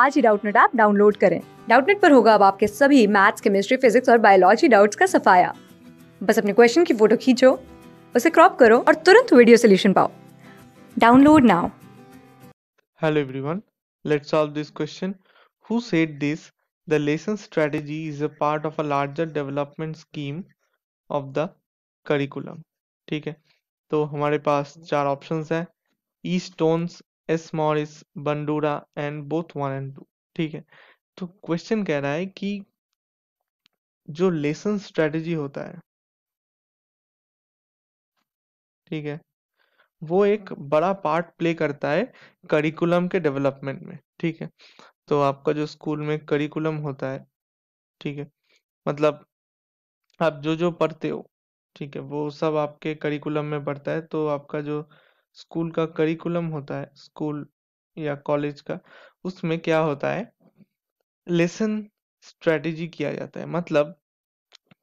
आज ही Doubtnut app download करें डाउटनेट पर होगा अब आपके सभी मैथ्स केमिस्ट्री फिजिक्स और बायोलॉजी डाउट्स का सफाया बस अपने क्वेश्चन की फोटो खींचो उसे क्रॉप करो और तुरंत वीडियो सोल्यूशन पाओ download now hello everyone let's solve this question who said this the lesson strategy is a part of a larger development scheme of the curriculum ठीक है तो हमारे पास चार ऑप्शंस हैं E e Stones S Morris Bandura and both one and two ठीक है तो क्वेश्चन कह रहा है कि जो लेसन स्ट्रेटजी होता है ठीक है वो एक बड़ा पार्ट प्ले करता है करिकुलम के डेवलपमेंट में ठीक है तो आपका जो स्कूल में करिकुलम होता है ठीक है मतलब आप जो जो पढ़ते हो ठीक है वो सब आपके करिकुलम में पढ़ता है तो आपका जो स्कूल का करिकुलम होता है स्कूल या कॉलेज का उसमें क्या होता है लेसन स्ट्रेटजी किया जाता है मतलब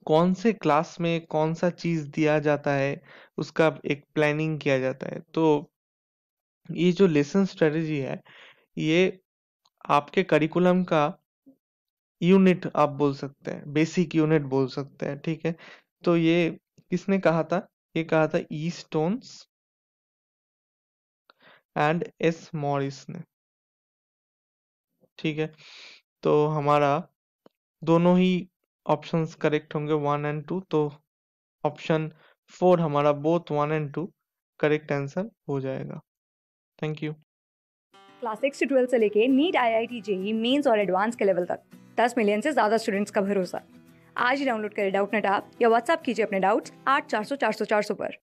कौन से क्लास में कौन सा चीज दिया जाता है उसका एक प्लानिंग किया जाता है तो ये जो लेसन स्ट्रेटजी है ये आपके करिकुलम का यूनिट आप बोल सकते हैं बेसिक यूनिट बोल सकते हैं ठीक है तो ये किसने कहा था ये कहा था E Stones and S Morris ने ठीक है तो हमारा दोनों ही ऑप्शंस करेक्ट होंगे वन एंड टू तो ऑप्शन फोर हमारा both one and two correct answer हो जाएगा थैंक यू क्लास सिक्स से ट्वेल्थ से लेके NEET I I T JEE mains और एडवांस के लेवल तक दस मिलियन से ज़्यादा स्टूडेंट्स का भरोसा आज ही डाउनलोड करें डाउट नेट ऐप या व्हाट्सअप कीजिए अपने डाउट्स आठ चार सौ चार सौ चार सौ पर